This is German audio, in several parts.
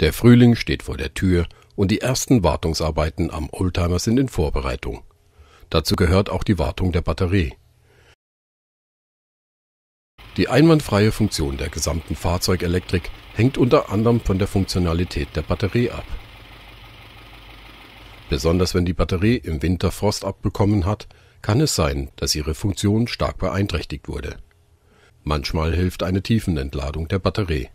Der Frühling steht vor der Tür und die ersten Wartungsarbeiten am Oldtimer sind in Vorbereitung. Dazu gehört auch die Wartung der Batterie. Die einwandfreie Funktion der gesamten Fahrzeugelektrik hängt unter anderem von der Funktionalität der Batterie ab. Besonders wenn die Batterie im Winter Frost abbekommen hat, kann es sein, dass ihre Funktion stark beeinträchtigt wurde. Manchmal hilft eine Tiefenentladung der Batterie.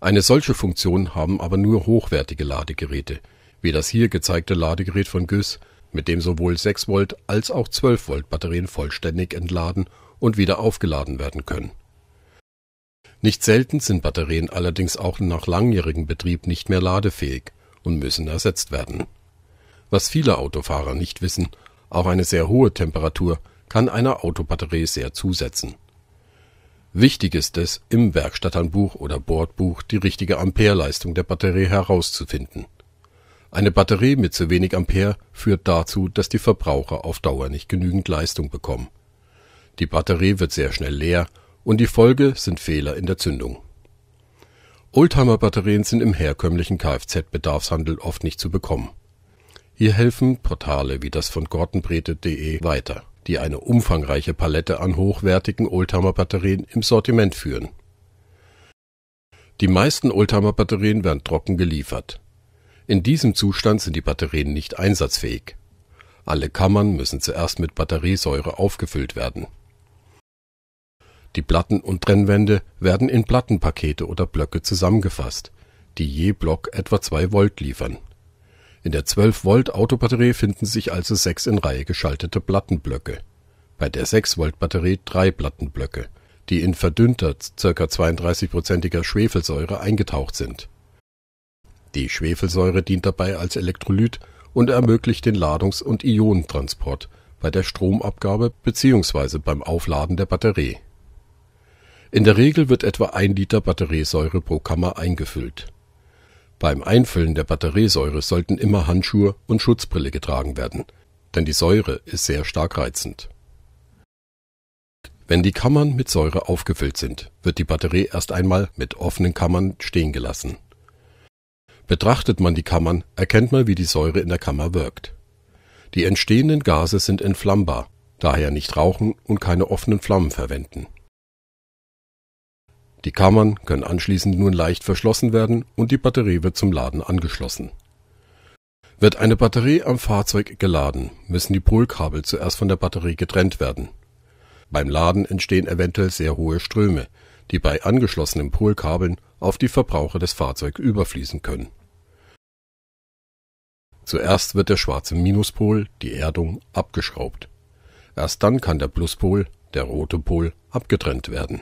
Eine solche Funktion haben aber nur hochwertige Ladegeräte, wie das hier gezeigte Ladegerät von Güss, mit dem sowohl 6V als auch 12V Batterien vollständig entladen und wieder aufgeladen werden können. Nicht selten sind Batterien allerdings auch nach langjährigem Betrieb nicht mehr ladefähig und müssen ersetzt werden. Was viele Autofahrer nicht wissen, auch eine sehr hohe Temperatur kann einer Autobatterie sehr zusetzen Wichtig ist es, im Werkstatthandbuch oder Bordbuch die richtige Ampereleistung der Batterie herauszufinden. Eine Batterie mit zu wenig Ampere führt dazu, dass die Verbraucher auf Dauer nicht genügend Leistung bekommen. Die Batterie wird sehr schnell leer und die Folge sind Fehler in der Zündung. Oldtimer-Batterien sind im herkömmlichen Kfz-Bedarfshandel oft nicht zu bekommen. Hier helfen Portale wie das von gortenbrete.de weiter die eine umfangreiche Palette an hochwertigen Oldtimer-Batterien im Sortiment führen. Die meisten Oldtimer-Batterien werden trocken geliefert. In diesem Zustand sind die Batterien nicht einsatzfähig. Alle Kammern müssen zuerst mit Batteriesäure aufgefüllt werden. Die Platten und Trennwände werden in Plattenpakete oder Blöcke zusammengefasst, die je Block etwa 2 Volt liefern in der 12-Volt-Autobatterie finden sich also sechs in Reihe geschaltete Plattenblöcke. Bei der 6-Volt-Batterie drei Plattenblöcke, die in verdünnter ca. 32-prozentiger Schwefelsäure eingetaucht sind. Die Schwefelsäure dient dabei als Elektrolyt und ermöglicht den Ladungs- und Ionentransport bei der Stromabgabe bzw. beim Aufladen der Batterie. In der Regel wird etwa ein Liter Batteriesäure pro Kammer eingefüllt beim Einfüllen der Batteriesäure sollten immer Handschuhe und Schutzbrille getragen werden, denn die Säure ist sehr stark reizend. Wenn die Kammern mit Säure aufgefüllt sind, wird die Batterie erst einmal mit offenen Kammern stehen gelassen. Betrachtet man die Kammern, erkennt man, wie die Säure in der Kammer wirkt. Die entstehenden Gase sind entflammbar, daher nicht rauchen und keine offenen Flammen verwenden die Kammern können anschließend nun leicht verschlossen werden und die Batterie wird zum Laden angeschlossen. Wird eine Batterie am Fahrzeug geladen, müssen die Polkabel zuerst von der Batterie getrennt werden. Beim Laden entstehen eventuell sehr hohe Ströme, die bei angeschlossenen Polkabeln auf die Verbraucher des Fahrzeugs überfließen können. Zuerst wird der schwarze Minuspol, die Erdung, abgeschraubt. Erst dann kann der Pluspol, der rote Pol, abgetrennt werden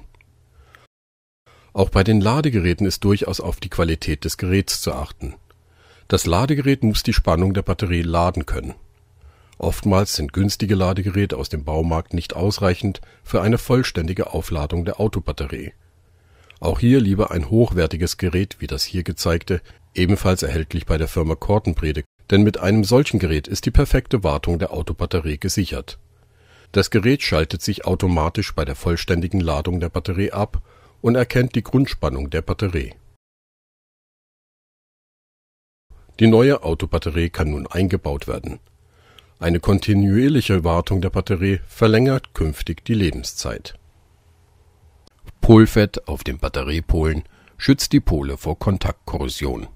auch bei den Ladegeräten ist durchaus auf die Qualität des Geräts zu achten. Das Ladegerät muss die Spannung der Batterie laden können. Oftmals sind günstige Ladegeräte aus dem Baumarkt nicht ausreichend für eine vollständige Aufladung der Autobatterie. Auch hier lieber ein hochwertiges Gerät wie das hier gezeigte, ebenfalls erhältlich bei der Firma Kortenbrede, denn mit einem solchen Gerät ist die perfekte Wartung der Autobatterie gesichert. Das Gerät schaltet sich automatisch bei der vollständigen Ladung der Batterie ab und erkennt die Grundspannung der Batterie. Die neue Autobatterie kann nun eingebaut werden. Eine kontinuierliche Wartung der Batterie verlängert künftig die Lebenszeit. Polfett auf den Batteriepolen schützt die Pole vor Kontaktkorrosion